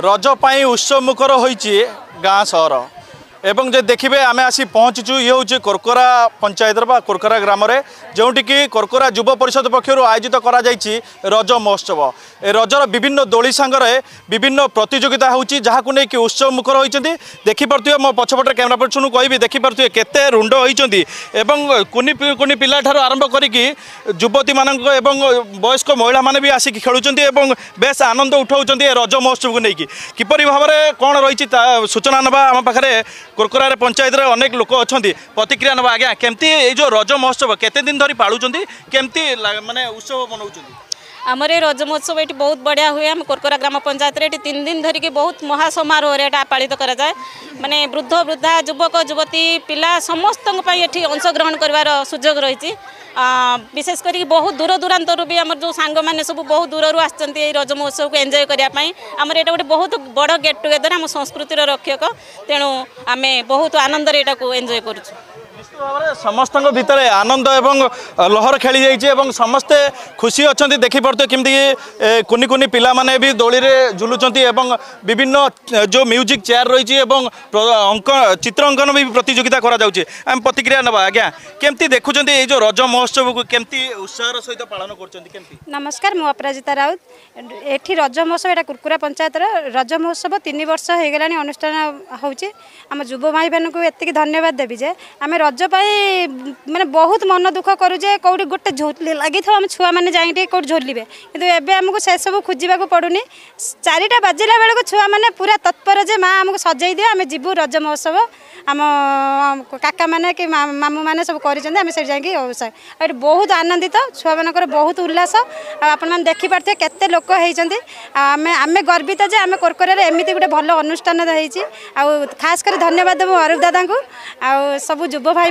ରଜ ପାଇଁ ଉତ୍ସବ ମୁଖର ହୋଇଛି ଗାଁ ସହର এবং যে দেখিবে আমি আসি পৌঁছিছু ইয়ে হচ্ছে কোরকোরা পঞ্চায়েতর বা কোরকোরা গ্রামরে যেটিকি কোরকোরা যুব পরিষদ পক্ষ আয়োজিত করা যাই রজ মহোৎসব এ রজর বিভিন্ন দোলি সাঙ্গরে বিভিন্ন প্রতিযোগিতা হচ্ছে যা নেই উৎসব মুখর হয়েছেন দেখিপারে মো পছপটে ক্যামেরা পর্সন কবি দেখিপারে কেতে রুণ্ড হয়েছেন এবং কুনি কুনি পিলাঠার আরম্ভ করি যুবতী মান এবং বয়স্ক মহিলা মানে আসিকি খেলুচ্ছেন এবং বেশ আনন্দ উঠাও এ রজ মহোৎসব নিয়ে কিপর ভাবে কম রয়েছে সূচনা নেওয়া আমার পাখে कुरकुरारे पंचायत रा अनेक लोक अछन्ती प्रतिक्रिया नबा आगे केमती ए रजो महोत्सव केते दिन धरि पाळु चन्ती केमती माने उत्सव बनाउ चन्ती आमर ये रज महोत्सव ये बहुत बढ़िया हुए आम कोरकोरा ग्राम पंचायत ये तीन दिन धरिकी बहुत महासमारोह पालित कराए मानने वृद्ध वृद्धा युवक युवती पिला समस्त ये अंशग्रहण करार सुजोग रही विशेष कर बहुत दूर दूरांतर भी आम जो सांग सब बहुत दूर आई रज महोत्सव को एंजय करने आमर ये गोटे बहुत बड़ गेट टुगेदर आम संस्कृतिर रक्षक तेणु आम बहुत आनंद एटा एंजय करुच्छू ভাবে সমস্ত ভিতরে আনন্দ এবং লহর খেলি যাইছে এবং সমস্তে খুশি অনেক দেখিপারে কমিটি কুনি কুনি পিলা মানে বি দোলিরে ঝুলুচার এবং বিভিন্ন যে মিউজিক চেয়ার রয়েছে এবং অঙ্ক চিত্র অঙ্কন বি প্রতিযোগিতা করা যাচ্ছে আমি প্রতিক্রিয়া নেবা আজ্ঞা কমিটি দেখুছেন এই যে রজ মহোৎসব কমিটি উৎসাহর সহ পালন করছেন নমস্কার মু অপরাজিতা রাউত এটি রজ মহোৎসব এটা কুরকুরা পঞ্চায়েতর রজ মহোৎসব তিন বর্ষ হয়ে গেল অনুষ্ঠান হচ্ছে আমার যুব ভাই মানুষ এত ধন্যবাদ দেবি যে আমি রজ ପାଇଁ ମାନେ ବହୁତ ମନ ଦୁଃଖ କରୁ ଯେ କେଉଁଠି ଗୋଟେ ଝୋଲି ଲାଗିଥିବ ଆମ ଛୁଆମାନେ ଯାଇକି ଟିକେ କେଉଁଠି ଝୋଲିବେ କିନ୍ତୁ ଏବେ ଆମକୁ ସେସବୁ ଖୋଜିବାକୁ ପଡ଼ୁନି ଚାରିଟା ବାଜିଲା ବେଳକୁ ଛୁଆମାନେ ପୁରା ତତ୍ପର ଯେ ମା ଆମକୁ ସଜେଇ ଦିଅ ଆମେ ଯିବୁ ରଜ ମହୋତ୍ସବ ଆମ କାକାମାନେ କି ମାମୁଁମାନେ ସବୁ କରିଛନ୍ତି ଆମେ ସେଠି ଯାଇକି ଏଠି ବହୁତ ଆନନ୍ଦିତ ଛୁଆମାନଙ୍କର ବହୁତ ଉଲ୍ଲାସ ଆଉ ଆପଣମାନେ ଦେଖିପାରୁଥିବେ କେତେ ଲୋକ ହେଇଛନ୍ତି ଆଉ ଆମେ ଆମେ ଗର୍ବିତ ଯେ ଆମେ କୋରକୋରାରେ ଏମିତି ଗୋଟେ ଭଲ ଅନୁଷ୍ଠାନ ହେଇଛି ଆଉ ଖାସ୍ କରି ଧନ୍ୟବାଦ ଦେବୁ ଅରୁପ ଦାଦାଙ୍କୁ ଆଉ ସବୁ ଯୁବ ଭାଇ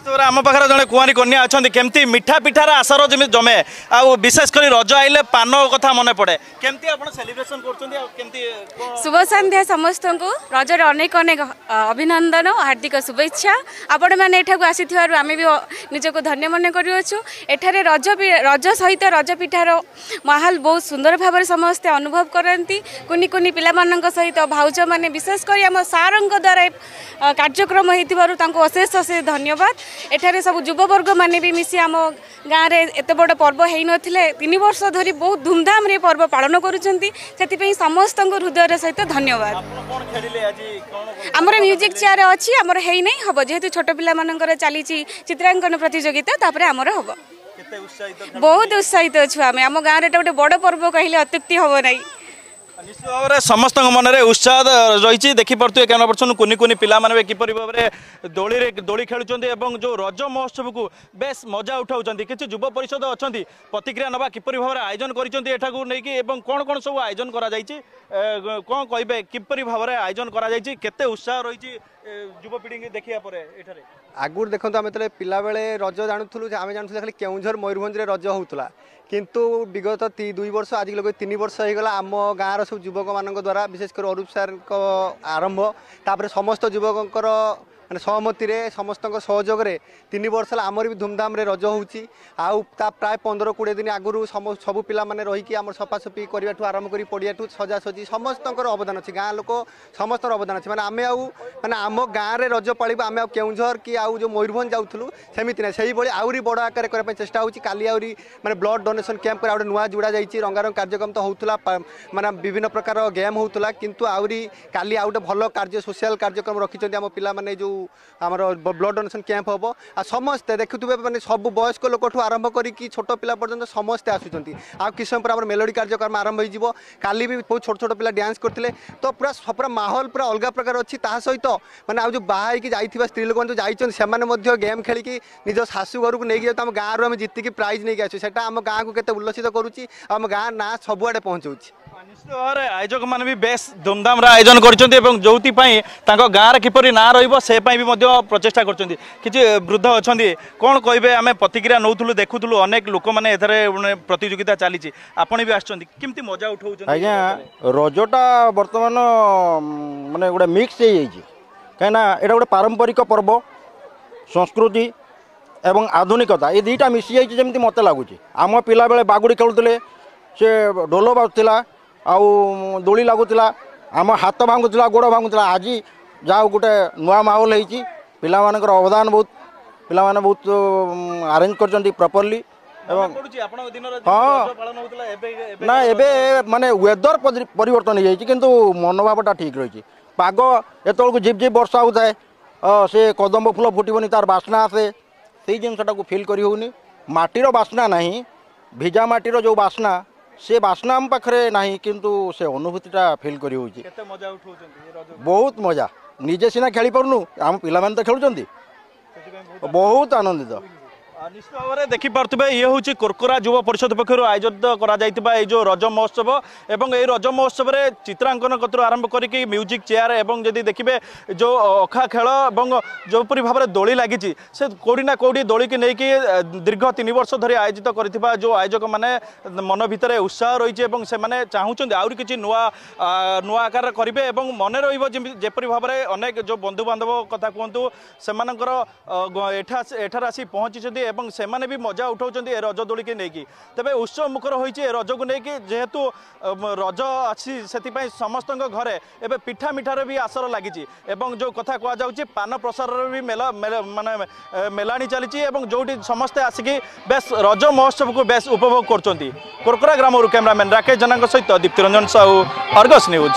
ନିଶ୍ଚିତ ଆମ ପାଖରେ ଜଣେ କୁଆଁରୀ କନ୍ୟା ଅଛନ୍ତି କେମିତି ମିଠା ପିଠାର ଆଶାର ଯେମିତି ଜମେ ଆଉ ବିଶେଷ କରି ରଜ ଆଇଲେ ପାନ କଥା ମନେ ପଡ଼େ କେମିତି ଆପଣ ସେଲିବ୍ରେସନ କରୁଛନ୍ତି ଆଉ କେମିତି ଶୁଭ ସନ୍ଧ୍ୟା ସମସ୍ତଙ୍କୁ ରଜରେ ଅନେକ ଅନେକ ଅଭିନନ୍ଦନ ହାର୍ଦ୍ଦିକ ଶୁଭେଚ୍ଛା ଆପଣମାନେ ଏଠାକୁ ଆସିଥିବାରୁ ଆମେ ବି ନିଜକୁ ଧନ୍ୟ ମନେ କରୁଅଛୁ ଏଠାରେ ରଜ ରଜ ସହିତ ରଜ ପିଠାର ମାହୋଲ ବହୁତ ସୁନ୍ଦର ଭାବରେ ସମସ୍ତେ ଅନୁଭବ କରନ୍ତି କୁନି କୁନି ପିଲାମାନଙ୍କ ସହିତ ଭାଉଜମାନେ ବିଶେଷ କରି ଆମ ସାରଙ୍କ ଦ୍ୱାରା କାର୍ଯ୍ୟକ୍ରମ ହେଇଥିବାରୁ ତାଙ୍କୁ ଅଶେଷ ଅଶେଷ ଧନ୍ୟବାଦ ଏଠାରେ ସବୁ ଯୁବବର୍ଗମାନେ ବି ମିଶି ଆମ ଗାଁରେ ଏତେ ବଡ଼ ପର୍ବ ହୋଇନଥିଲେ ତିନି ବର୍ଷ ଧରି ବହୁତ ଧୁମଧାମରେ ଏ ପର୍ବ ପାଳନ କରୁଛନ୍ତି ସେଥିପାଇଁ ସମସ୍ତଙ୍କୁ ହୃଦୟର ସହିତ ଧନ୍ୟବାଦ ଆମର ମ୍ୟୁଜିକ୍ ଚେୟାର ଅଛି ଆମର ହେଇନାହିଁ ହେବ ଯେହେତୁ ଛୋଟ ପିଲାମାନଙ୍କର ଚାଲିଛି ଚିତ୍ରାଙ୍କନ ପ୍ରତିଯୋଗିତା ତାପରେ ଆମର ହେବ ବହୁତ ଉତ୍ସାହିତ ଅଛୁ ଆମେ ଆମ ଗାଁରେ ଏଇଟା ଗୋଟେ ବଡ଼ ପର୍ବ କହିଲେ ଅତ୍ୟୁକ୍ତି ହେବ ନାହିଁ ନିଶ୍ଚିତ ଭାବରେ ସମସ୍ତଙ୍କ ମନରେ ଉତ୍ସାହ ରହିଛି ଦେଖିପାରୁଥିବେ କେନ୍ଦ୍ର ପଡ଼ୁଛନ୍ତି କୁନି କୁନି ପିଲାମାନେ ବି କିପରି ଭାବରେ ଦୋଳିରେ ଦୋଳି ଖେଳୁଛନ୍ତି ଏବଂ ଯେଉଁ ରଜ ମହୋତ୍ସବକୁ ବେଶ୍ ମଜା ଉଠାଉଛନ୍ତି କିଛି ଯୁବ ପରିଷଦ ଅଛନ୍ତି ପ୍ରତିକ୍ରିୟା ନେବା କିପରି ଭାବରେ ଆୟୋଜନ କରିଛନ୍ତି ଏଠାକୁ ନେଇକି ଏବଂ କ'ଣ କ'ଣ ସବୁ ଆୟୋଜନ କରାଯାଇଛି କ'ଣ କହିବେ କିପରି ଭାବରେ ଆୟୋଜନ କରାଯାଇଛି କେତେ ଉତ୍ସାହ ରହିଛି ଯୁବପିଢ଼ିଙ୍କୁ ଦେଖିବା ପରେ ଏଠାରେ ଆଗରୁ ଦେଖନ୍ତୁ ଆମେ ଯେତେବେଳେ ପିଲାବେଳେ ରଜ ଜାଣୁଥିଲୁ ଯେ ଆମେ ଜାଣୁଥିଲୁ ଖାଲି କେଉଁଝର ମୟୂରଭଞ୍ଜରେ ରଜ ହେଉଥିଲା କିନ୍ତୁ ବିଗତ ଦୁଇ ବର୍ଷ ଆଜି ଲୋକ ତିନି ବର୍ଷ ହୋଇଗଲା ଆମ ଗାଁର ସବୁ ଯୁବକମାନଙ୍କ ଦ୍ୱାରା ବିଶେଷ କରି ଅରୁପ ସାର୍ଙ୍କ ଆରମ୍ଭ ତାପରେ ସମସ୍ତ ଯୁବକଙ୍କର ମାନେ ସହମତିରେ ସମସ୍ତଙ୍କ ସହଯୋଗରେ ତିନି ବର୍ଷ ହେଲା ଆମର ବି ଧୁମଧାମରେ ରଜ ହେଉଛି ଆଉ ତା ପ୍ରାୟ ପନ୍ଦର କୋଡ଼ିଏ ଦିନ ଆଗରୁ ସବୁ ପିଲାମାନେ ରହିକି ଆମର ସଫାସଫି କରିବାଠୁ ଆରମ୍ଭ କରି ପଡ଼ିଆଠୁ ସଜାସଜି ସମସ୍ତଙ୍କର ଅବଦାନ ଅଛି ଗାଁ ଲୋକ ସମସ୍ତଙ୍କର ଅବଦାନ ଅଛି ମାନେ ଆମେ ଆଉ ମାନେ ଆମ ଗାଁରେ ରଜ ପାଳିବୁ ଆମେ ଆଉ କେଉଁଝର କି ଆଉ ଯେଉଁ ମୟୂରଭଞ୍ଜ ଯାଉଥିଲୁ ସେମିତି ନାହିଁ ସେଇଭଳି ଆହୁରି ବଡ଼ ଆକାରରେ କରିବା ପାଇଁ ଚେଷ୍ଟା ହେଉଛି କାଲି ଆହୁରି ମାନେ ବ୍ଲଡ଼ ଡୋନେସନ୍ କ୍ୟାମ୍ପ କରି ଆଉ ଗୋଟେ ନୂଆ ଯୋଡ଼ା ଯାଇଛି ରଙ୍ଗାରଙ୍ଗ କାର୍ଯ୍ୟକ୍ରମ ତ ହେଉଥିଲା ମାନେ ବିଭିନ୍ନ ପ୍ରକାର ଗେମ୍ ହେଉଥିଲା କିନ୍ତୁ ଆହୁରି କାଲି ଆଉ ଗୋଟେ ଭଲ କାର୍ଯ୍ୟ ସୋସିଆଲ୍ କାର୍ଯ୍ୟକ୍ରମ ରଖିଛନ୍ତି ଆମ ପିଲାମାନେ ଯେଉଁ ଆମର ବ୍ଲଡ଼ ଡୋନେସନ୍ କ୍ୟାମ୍ପ ହେବ ଆଉ ସମସ୍ତେ ଦେଖୁଥିବେ ମାନେ ସବୁ ବୟସ୍କ ଲୋକଠୁ ଆରମ୍ଭ କରିକି ଛୋଟ ପିଲା ପର୍ଯ୍ୟନ୍ତ ସମସ୍ତେ ଆସୁଛନ୍ତି ଆଉ କିଛି ସମୟ ପରେ ଆମର ମେଲୋଡ଼ି କାର୍ଯ୍ୟକ୍ରମ ଆରମ୍ଭ ହୋଇଯିବ କାଲି ବି ବହୁତ ଛୋଟ ଛୋଟ ପିଲା ଡ୍ୟାନ୍ସ କରିଥିଲେ ତ ପୁରା ପୁରା ମାହୋଲ ପୁରା ଅଲଗା ପ୍ରକାର ଅଛି ତାହା ସହିତ ମାନେ ଆଉ ଯେଉଁ ବାହା ହେଇକି ଯାଇଥିବା ସ୍ତ୍ରୀ ଲୋକମାନେ ଯେଉଁ ଯାଇଛନ୍ତି ସେମାନେ ମଧ୍ୟ ଗେମ୍ ଖେଳିକି ନିଜ ଶାଶୁ ଘରକୁ ନେଇକି ଯାଉ ଆମ ଗାଁରୁ ଆମେ ଜିତିକି ପ୍ରାଇଜ୍ ନେଇକି ଆସୁ ସେଟା ଆମ ଗାଁକୁ କେତେ ଉଲ୍ଲସିତ କରୁଛି ଆମ ଗାଁ ନାଁ ସବୁଆଡ଼େ ପହଞ୍ଚାଉଛି ନିଶ୍ଚିତ ଆୟୋଜକମାନେ ବି ବେଶ୍ ଧୁମଧାମରେ ଆୟୋଜନ କରିଛନ୍ତି ଏବଂ ଯେଉଁଥିପାଇଁ ତାଙ୍କ ଗାଁରେ କିପରି ନାଁ ରହିବ ସେ ପାଇଁ ବି ମଧ୍ୟ ପ୍ରଚେଷ୍ଟା କରୁଛନ୍ତି କିଛି ବୃଦ୍ଧ ଅଛନ୍ତି କ'ଣ କହିବେ ଆମେ ପ୍ରତିକ୍ରିୟା ନେଉଥିଲୁ ଦେଖୁଥିଲୁ ଅନେକ ଲୋକମାନେ ଏଥିରେ ପ୍ରତିଯୋଗିତା ଚାଲିଛି ଆପଣ ବି ଆସୁଛନ୍ତି କେମିତି ମଜା ଉଠାଉଛନ୍ତି ଆଜ୍ଞା ରଜଟା ବର୍ତ୍ତମାନ ମାନେ ଗୋଟେ ମିକ୍ସ ହେଇଯାଇଛି କାହିଁକିନା ଏଇଟା ଗୋଟେ ପାରମ୍ପରିକ ପର୍ବ ସଂସ୍କୃତି ଏବଂ ଆଧୁନିକତା ଏ ଦୁଇଟା ମିଶିଯାଇଛି ଯେମିତି ମୋତେ ଲାଗୁଛି ଆମ ପିଲାବେଳେ ବାଗୁଡ଼ି ଖେଳୁଥିଲେ ସେ ଡୋଲ ବାଜୁଥିଲା ଆଉ ଦୋଳି ଲାଗୁଥିଲା ଆମ ହାତ ଭାଙ୍ଗୁଥିଲା ଗୋଡ଼ ଭାଙ୍ଗୁଥିଲା ଆଜି ଯାହା ଗୋଟେ ନୂଆ ମାହୋଲ ହେଇଛି ପିଲାମାନଙ୍କର ଅବଦାନ ବହୁତ ପିଲାମାନେ ବହୁତ ଆରେଞ୍ଜ କରିଛନ୍ତି ପ୍ରପରଲି ଏବଂ ହଁ ନା ଏବେ ମାନେ ୱେଦର ପରିବର୍ତ୍ତନ ହେଇଯାଇଛି କିନ୍ତୁ ମନୋଭାବଟା ଠିକ୍ ରହିଛି ପାଗ ଏତେବେଳକୁ ଝିପ୍ ଝିପ୍ ବର୍ଷା ହେଉଥାଏ ସେ କଦମ୍ବ ଫୁଲ ଫୁଟିବନି ତାର ବାସ୍ନା ଆସେ ସେଇ ଜିନିଷଟାକୁ ଫିଲ୍ କରି ହେଉନି ମାଟିର ବାସ୍ନା ନାହିଁ ଭିଜା ମାଟିର ଯେଉଁ ବାସ୍ନା সে বাসনা আম পাখে না কিন্তু সে অনুভূতিটা ফিল করি হচ্ছে বহুত মজা নিজে সিনা খেলি পারুনু আম পিলামানে তো খেলুচ্ছেন বহুত আনন্দিত ନିଶ୍ଚିତ ଭାବରେ ଦେଖିପାରୁଥିବେ ଇଏ ହେଉଛି କୋରକୋରା ଯୁବ ପରିଷଦ ପକ୍ଷରୁ ଆୟୋଜିତ କରାଯାଇଥିବା ଏଇ ଯେଉଁ ରଜ ମହୋତ୍ସବ ଏବଂ ଏହି ରଜ ମହୋତ୍ସବରେ ଚିତ୍ରାଙ୍କନ କତରୁ ଆରମ୍ଭ କରିକି ମ୍ୟୁଜିକ୍ ଚେୟାର ଏବଂ ଯଦି ଦେଖିବେ ଯେଉଁ ଅଖା ଖେଳ ଏବଂ ଯେଉଁପରି ଭାବରେ ଦୋଳି ଲାଗିଛି ସେ କେଉଁଠି ନା କେଉଁଠି ଦୋଳିକି ନେଇକି ଦୀର୍ଘ ତିନି ବର୍ଷ ଧରି ଆୟୋଜିତ କରିଥିବା ଯେଉଁ ଆୟୋଜକମାନେ ମନ ଭିତରେ ଉତ୍ସାହ ରହିଛି ଏବଂ ସେମାନେ ଚାହୁଁଛନ୍ତି ଆହୁରି କିଛି ନୂଆ ନୂଆ ଆକାରରେ କରିବେ ଏବଂ ମନେ ରହିବ ଯେପରି ଭାବରେ ଅନେକ ଯେଉଁ ବନ୍ଧୁବାନ୍ଧବ କଥା କୁହନ୍ତୁ ସେମାନଙ୍କର ଏଠା ଏଠାରେ ଆସି ପହଞ୍ଚିଛନ୍ତି এবং সেমানে বি মজা উঠাও এ রজ দোলিকে নেই তবে উৎসব মুখর হয়েছে এ রজকু নেই যেহেতু রজ আছে সেপাই সমস্ত ঘরে এবে পিঠা মিঠার বি আসর লাগিছে এবং যে কথা কুযাচ্ছে পান প্রসারর বি মেলা মানে মেলাণী চালিছে এবং যেটি সমস্তে আসিকি বেশ রজ মহোৎসবকে বেশ উপভোগ করছেন কোরকরা গ্রামর ক্যামেরাম্যান রাকেশ জেনা সহ দীপ্তিরঞ্জন সাহু অর্গস নিউজ